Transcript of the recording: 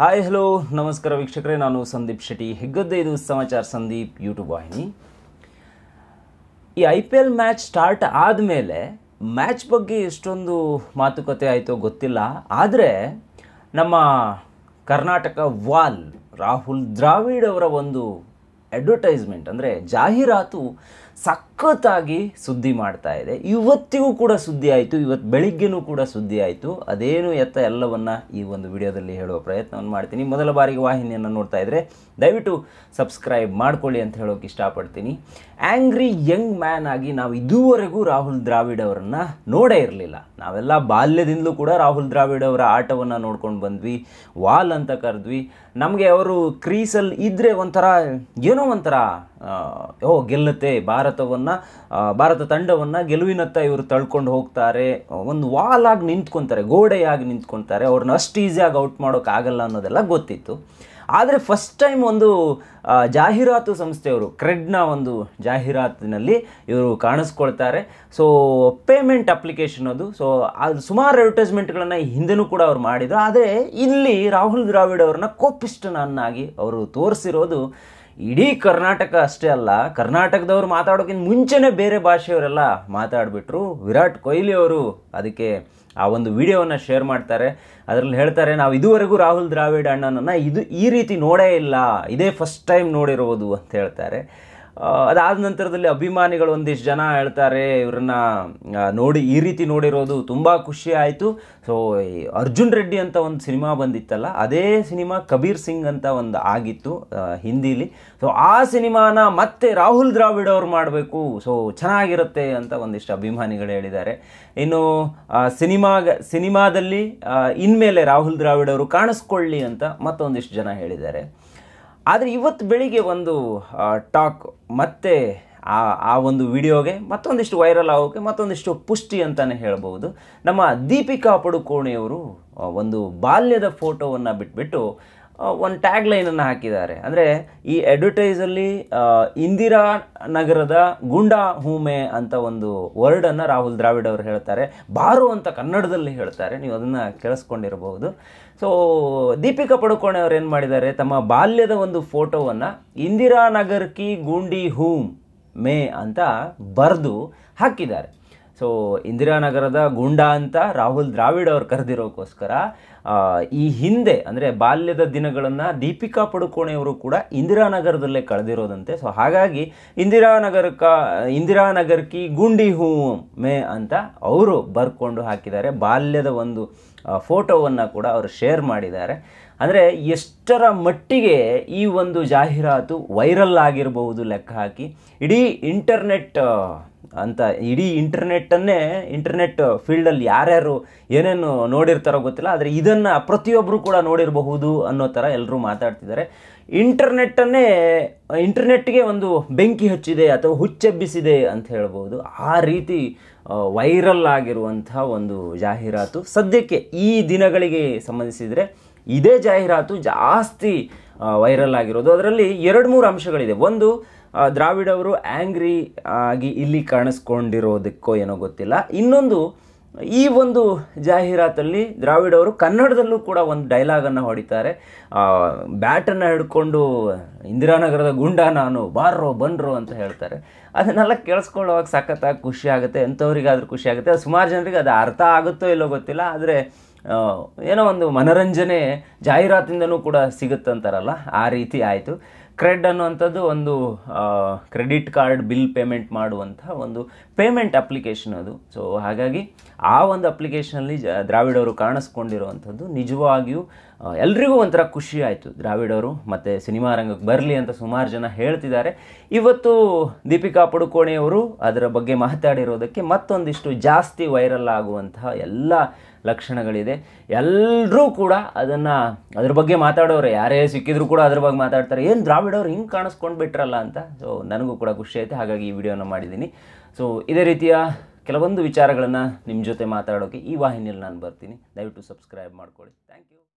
hi hello ನಮಸ್ಕಾರ ವೀಕ್ಷಕರೇ ನಾನು ಸಂದೀಪ್ ಶೆಟ್ಟಿ ಹೆಗ್ಗದ್ದೆ ಇದು ಸಮಾಚಾರ ಸಂದೀಪ್ ಯೂಟ್ಯೂಬ್ ವಾಹಿನಿ ಈ I P L match start ಆದಮೇಲೆ ಮ್ಯಾಚ್ ಬಗ್ಗೆ ಎಷ್ಟೊಂದು ಮಾತುಕತೆ ಆಯಿತೋ ಗೊತ್ತಿಲ್ಲ ಆದರೆ ನಮ್ಮ ಕರ್ನಾಟಕ ವಾಲ್ ರಾಹುಲ್ ದ್ರಾವಿಡ್ ಅವರ ಒಂದು ಅಡ್ವರ್ಟೈಸ್ಮೆಂಟ್ ಅಂದರೆ ಜಾಹೀರಾತು ಸಖತ್ತಾಗಿ ಸುದ್ದಿ ಮಾಡ್ತಾ ಇದೆ ಇವತ್ತಿಗೂ ಕೂಡ ಸುದ್ದಿ ಆಯಿತು ಇವತ್ತು ಬೆಳಿಗ್ಗೆನೂ ಕೂಡ ಸುದ್ದಿ ಆಯಿತು ಅದೇನು ಎತ್ತ ಎಲ್ಲವನ್ನು ಈ ಒಂದು ವಿಡಿಯೋದಲ್ಲಿ ಹೇಳುವ ಪ್ರಯತ್ನವನ್ನು ಮಾಡ್ತೀನಿ ಮೊದಲ ಬಾರಿಗೆ ವಾಹಿನಿಯನ್ನು ನೋಡ್ತಾ ಇದ್ದರೆ ದಯವಿಟ್ಟು ಸಬ್ಸ್ಕ್ರೈಬ್ ಮಾಡ್ಕೊಳ್ಳಿ ಅಂತ ಹೇಳೋಕೆ ಇಷ್ಟಪಡ್ತೀನಿ ಆ್ಯಂಗ್ರಿ ಯಂಗ್ ಮ್ಯಾನ್ ಆಗಿ ನಾವು ಇದುವರೆಗೂ ರಾಹುಲ್ ದ್ರಾವಿಡ್ ಅವರನ್ನು ನೋಡೇ ಇರಲಿಲ್ಲ ನಾವೆಲ್ಲ ಬಾಲ್ಯದಿಂದಲೂ ಕೂಡ ರಾಹುಲ್ ದ್ರಾವಿಡ್ ಅವರ ಆಟವನ್ನು ನೋಡ್ಕೊಂಡು ಬಂದ್ವಿ ವಾಲ್ ಅಂತ ಕರೆದ್ವಿ ನಮಗೆ ಅವರು ಕ್ರೀಸಲ್ಲಿ ಇದ್ದರೆ ಒಂಥರ ಏನೋ ಒಂಥರ ಓ ಗೆಲ್ಲುತ್ತೆ ಭಾರತವನ್ನು ಭಾರತ ತಂಡವನ್ನು ಗೆಲುವಿನತ್ತ ಇವರು ತಳ್ಕೊಂಡು ಹೋಗ್ತಾರೆ ಒಂದು ವಾಲಾಗಿ ನಿಂತ್ಕೊತಾರೆ ಗೋಡೆಯಾಗಿ ನಿಂತ್ಕೊತಾರೆ ಅವ್ರನ್ನ ಅಷ್ಟು ಈಸಿಯಾಗಿ ಔಟ್ ಮಾಡೋಕ್ಕಾಗಲ್ಲ ಅನ್ನೋದೆಲ್ಲ ಗೊತ್ತಿತ್ತು ಆದರೆ ಫಸ್ಟ್ ಟೈಮ್ ಒಂದು ಜಾಹೀರಾತು ಸಂಸ್ಥೆಯವರು ಕ್ರೆಡ್ನ ಒಂದು ಜಾಹೀರಾತಿನಲ್ಲಿ ಇವರು ಕಾಣಿಸ್ಕೊಳ್ತಾರೆ ಸೊ ಪೇಮೆಂಟ್ ಅಪ್ಲಿಕೇಶನ್ ಅದು ಸೊ ಅದು ಸುಮಾರು ಅಡ್ವರ್ಟೈಸ್ಮೆಂಟ್ಗಳನ್ನು ಹಿಂದೆನೂ ಕೂಡ ಅವ್ರು ಮಾಡಿದರು ಆದರೆ ಇಲ್ಲಿ ರಾಹುಲ್ ದ್ರಾವಿಡ್ ಅವ್ರನ್ನ ಕೋಪಿಷ್ಟನನ್ನಾಗಿ ಅವರು ತೋರಿಸಿರೋದು ಇಡೀ ಕರ್ನಾಟಕ ಅಷ್ಟೇ ಅಲ್ಲ ಕರ್ನಾಟಕದವ್ರು ಮಾತಾಡೋಕ್ಕಿಂತ ಮುಂಚೆನೇ ಬೇರೆ ಭಾಷೆಯವರೆಲ್ಲ ಮಾತಾಡಿಬಿಟ್ರು ವಿರಾಟ್ ಕೊಹ್ಲಿ ಅವರು ಅದಕ್ಕೆ ಆ ಒಂದು ವಿಡಿಯೋವನ್ನು ಶೇರ್ ಮಾಡ್ತಾರೆ ಅದರಲ್ಲಿ ಹೇಳ್ತಾರೆ ನಾವು ಇದುವರೆಗೂ ರಾಹುಲ್ ದ್ರಾವಿಡ್ ಅಣ್ಣನನ್ನು ಇದು ಈ ರೀತಿ ನೋಡೇ ಇಲ್ಲ ಇದೇ ಫಸ್ಟ್ ಟೈಮ್ ನೋಡಿರೋದು ಅಂತ ಹೇಳ್ತಾರೆ ಅದಾದ ನಂತರದಲ್ಲಿ ಅಭಿಮಾನಿಗಳು ಒಂದಿಷ್ಟು ಜನ ಹೇಳ್ತಾರೆ ಇವ್ರನ್ನ ನೋಡಿ ಈ ರೀತಿ ನೋಡಿರೋದು ತುಂಬ ಖುಷಿ ಆಯಿತು ಸೊ ಅರ್ಜುನ್ ರೆಡ್ಡಿ ಅಂತ ಒಂದು ಸಿನಿಮಾ ಬಂದಿತ್ತಲ್ಲ ಅದೇ ಸಿನಿಮಾ ಕಬೀರ್ ಸಿಂಗ್ ಅಂತ ಒಂದು ಆಗಿತ್ತು ಹಿಂದೀಲಿ ಸೊ ಆ ಸಿನಿಮಾನ ಮತ್ತೆ ರಾಹುಲ್ ದ್ರಾವಿಡ್ ಅವರು ಮಾಡಬೇಕು ಸೊ ಚೆನ್ನಾಗಿರುತ್ತೆ ಅಂತ ಒಂದಿಷ್ಟು ಅಭಿಮಾನಿಗಳು ಹೇಳಿದ್ದಾರೆ ಇನ್ನು ಸಿನಿಮಾಗ ಸಿನಿಮಾದಲ್ಲಿ ಇನ್ಮೇಲೆ ರಾಹುಲ್ ದ್ರಾವಿಡ್ ಅವರು ಕಾಣಿಸ್ಕೊಳ್ಳಿ ಅಂತ ಮತ್ತೊಂದಿಷ್ಟು ಜನ ಹೇಳಿದ್ದಾರೆ ಆದರೆ ಇವತ್ತು ಬೆಳಿಗ್ಗೆ ಒಂದು ಟಾಕ್ ಮತ್ತೆ ಆ ಆ ಒಂದು ವಿಡಿಯೋಗೆ ಮತ್ತೊಂದಿಷ್ಟು ವೈರಲ್ ಆಗೋಕ್ಕೆ ಮತ್ತೊಂದಿಷ್ಟು ಪುಷ್ಟಿ ಅಂತಲೇ ಹೇಳ್ಬೋದು ನಮ್ಮ ದೀಪಿಕಾ ಪಡುಕೋಣೆಯವರು ಒಂದು ಬಾಲ್ಯದ ಫೋಟೋವನ್ನು ಬಿಟ್ಬಿಟ್ಟು ಒಂದು ಟ್ಯಾಗ್ ಲೈನನ್ನು ಹಾಕಿದ್ದಾರೆ ಅಂದರೆ ಈ ಅಡ್ವರ್ಟೈಸಲ್ಲಿ ಇಂದಿರಾ ನಗರದ ಗುಂಡಾ ಹೂಮೆ ಅಂತ ಒಂದು ವರ್ಡನ್ನು ರಾಹುಲ್ ದ್ರಾವಿಡ್ ಅವರು ಹೇಳ್ತಾರೆ ಬಾರು ಅಂತ ಕನ್ನಡದಲ್ಲಿ ಹೇಳ್ತಾರೆ ನೀವು ಅದನ್ನು ಕೇಳಿಸ್ಕೊಂಡಿರಬಹುದು ಸೊ ದೀಪಿಕಾ ಪಡುಕೋಣೆ ಅವ್ರು ಏನು ಮಾಡಿದ್ದಾರೆ ತಮ್ಮ ಬಾಲ್ಯದ ಒಂದು ಫೋಟೋವನ್ನು ಇಂದಿರಾ ನಗರ್ ಕಿ ಗೂಂಡಿ ಹೂಮ್ ಮೇ ಅಂತ ಬರೆದು ಹಾಕಿದ್ದಾರೆ ಸೊ ಇಂದಿರಾನಗರದ ಗುಂಡ ಅಂತ ರಾಹುಲ್ ದ್ರಾವಿಡ್ ಅವ್ರು ಕರೆದಿರೋಕ್ಕೋಸ್ಕರ ಈ ಹಿಂದೆ ಅಂದರೆ ಬಾಲ್ಯದ ದಿನಗಳನ್ನು ದೀಪಿಕಾ ಪಡುಕೋಣೆಯವರು ಕೂಡ ಇಂದಿರಾನಗರದಲ್ಲೇ ಕಳೆದಿರೋದಂತೆ ಸೊ ಹಾಗಾಗಿ ಇಂದಿರಾನಗರಕ್ಕ ಇಂದಿರಾನಗರ್ಕಿ ಗುಂಡಿ ಹೂ ಮೇ ಅಂತ ಅವರು ಬರ್ಕೊಂಡು ಹಾಕಿದ್ದಾರೆ ಬಾಲ್ಯದ ಒಂದು ಫೋಟೋವನ್ನು ಕೂಡ ಅವರು ಶೇರ್ ಮಾಡಿದ್ದಾರೆ ಅಂದರೆ ಎಷ್ಟರ ಮಟ್ಟಿಗೆ ಈ ಒಂದು ಜಾಹೀರಾತು ವೈರಲ್ ಆಗಿರಬಹುದು ಲೆಕ್ಕ ಹಾಕಿ ಇಡೀ ಇಂಟರ್ನೆಟ್ ಅಂತ ಇಡೀ ಇಂಟರ್ನೆಟ್ಟನ್ನೇ ಇಂಟರ್ನೆಟ್ ಫೀಲ್ಡಲ್ಲಿ ಯಾರ್ಯಾರು ಏನೇನು ನೋಡಿರ್ತಾರೋ ಗೊತ್ತಿಲ್ಲ ಆದರೆ ಇದನ್ನು ಪ್ರತಿಯೊಬ್ಬರು ಕೂಡ ನೋಡಿರಬಹುದು ಅನ್ನೋ ಥರ ಎಲ್ಲರೂ ಮಾತಾಡ್ತಿದ್ದಾರೆ ಇಂಟರ್ನೆಟ್ಟನ್ನೇ ಇಂಟರ್ನೆಟ್ಗೆ ಒಂದು ಬೆಂಕಿ ಹಚ್ಚಿದೆ ಅಥವಾ ಹುಚ್ಚೆಬ್ಬಿಸಿದೆ ಅಂತ ಹೇಳ್ಬೋದು ಆ ರೀತಿ ವೈರಲ್ ಆಗಿರುವಂಥ ಒಂದು ಜಾಹೀರಾತು ಸದ್ಯಕ್ಕೆ ಈ ದಿನಗಳಿಗೆ ಸಂಬಂಧಿಸಿದರೆ ಇದೇ ಜಾಹೀರಾತು ಜಾಸ್ತಿ ವೈರಲ್ ಆಗಿರೋದು ಅದರಲ್ಲಿ ಎರಡು ಮೂರು ಅಂಶಗಳಿದೆ ಒಂದು ದ್ರಾವಿಡ್ ಅವರು ಆ್ಯಂಗ್ರಿ ಆಗಿ ಇಲ್ಲಿ ಕಾಣಿಸ್ಕೊಂಡಿರೋದಕ್ಕೋ ಏನೋ ಗೊತ್ತಿಲ್ಲ ಇನ್ನೊಂದು ಈ ಒಂದು ಜಾಹೀರಾತಲ್ಲಿ ದ್ರಾವಿಡ್ ಅವರು ಕನ್ನಡದಲ್ಲೂ ಕೂಡ ಒಂದು ಡೈಲಾಗನ್ನು ಹೊಡಿತಾರೆ ಬ್ಯಾಟನ್ನು ಹಿಡ್ಕೊಂಡು ಇಂದಿರಾನಗರದ ಗುಂಡ ನಾನು ಬಾರ್ರೋ ಬನ್ರೋ ಅಂತ ಹೇಳ್ತಾರೆ ಅದನ್ನೆಲ್ಲ ಕೇಳಿಸ್ಕೊಳ್ಳೋವಾಗ ಸಖತ್ತಾಗಿ ಖುಷಿ ಆಗುತ್ತೆ ಆದರೂ ಖುಷಿ ಆಗುತ್ತೆ ಸುಮಾರು ಜನರಿಗೆ ಅದು ಅರ್ಥ ಆಗುತ್ತೋ ಇಲ್ಲೋ ಗೊತ್ತಿಲ್ಲ ಆದರೆ ಏನೋ ಒಂದು ಮನರಂಜನೆ ಜಾಹೀರಾತಿಂದನೂ ಕೂಡ ಸಿಗುತ್ತಂತಾರಲ್ಲ ಆ ರೀತಿ ಆಯಿತು ಕ್ರೆಡ್ ಅನ್ನುವಂಥದ್ದು ಒಂದು ಕ್ರೆಡಿಟ್ ಕಾರ್ಡ್ ಬಿಲ್ ಪೇಮೆಂಟ್ ಮಾಡುವಂಥ ಒಂದು ಪೇಮೆಂಟ್ ಅಪ್ಲಿಕೇಶನ್ ಅದು ಸೊ ಹಾಗಾಗಿ ಆ ಒಂದು ಅಪ್ಲಿಕೇಶನಲ್ಲಿ ಜ ದ್ರಾವಿಡವರು ಕಾಣಿಸ್ಕೊಂಡಿರುವಂಥದ್ದು ನಿಜವಾಗಿಯೂ ಎಲ್ರಿಗೂ ಒಂಥರ ಖುಷಿ ಆಯಿತು ದ್ರಾವಿಡವರು ಮತ್ತು ಸಿನಿಮಾ ರಂಗಕ್ಕೆ ಬರಲಿ ಅಂತ ಸುಮಾರು ಜನ ಹೇಳ್ತಿದ್ದಾರೆ ಇವತ್ತು ದೀಪಿಕಾ ಪಡುಕೋಣೆಯವರು ಅದರ ಬಗ್ಗೆ ಮಾತಾಡಿರೋದಕ್ಕೆ ಮತ್ತೊಂದಿಷ್ಟು ಜಾಸ್ತಿ ವೈರಲ್ ಆಗುವಂತಹ ಎಲ್ಲ ಲಕ್ಷಣಗಳಿದೆ ಎಲ್ಲರೂ ಕೂಡ ಅದನ್ನು ಅದ್ರ ಬಗ್ಗೆ ಮಾತಾಡೋರು ಯಾರೇ ಸಿಕ್ಕಿದ್ರು ಕೂಡ ಅದ್ರ ಬಗ್ಗೆ ಮಾತಾಡ್ತಾರೆ ಏನು ದ್ರಾವಿಡ ಬಿಡೋರು ಹಿಂಗೆ ಕಾಣಿಸ್ಕೊಂಡು ಬಿಟ್ರಲ್ಲ ಅಂತ ಸೊ ನನಗೂ ಕೂಡ ಖುಷಿ ಆಯಿತು ಹಾಗಾಗಿ ಈ ವಿಡಿಯೋನ ಮಾಡಿದ್ದೀನಿ ಸೊ ಇದೇ ರೀತಿಯ ಕೆಲವೊಂದು ವಿಚಾರಗಳನ್ನು ನಿಮ್ಮ ಜೊತೆ ಮಾತಾಡೋಕ್ಕೆ ಈ ವಾಹಿನಿಯಲ್ಲಿ ನಾನು ಬರ್ತೀನಿ ದಯವಿಟ್ಟು ಸಬ್ಸ್ಕ್ರೈಬ್ ಮಾಡ್ಕೊಳ್ಳಿ ಥ್ಯಾಂಕ್ ಯು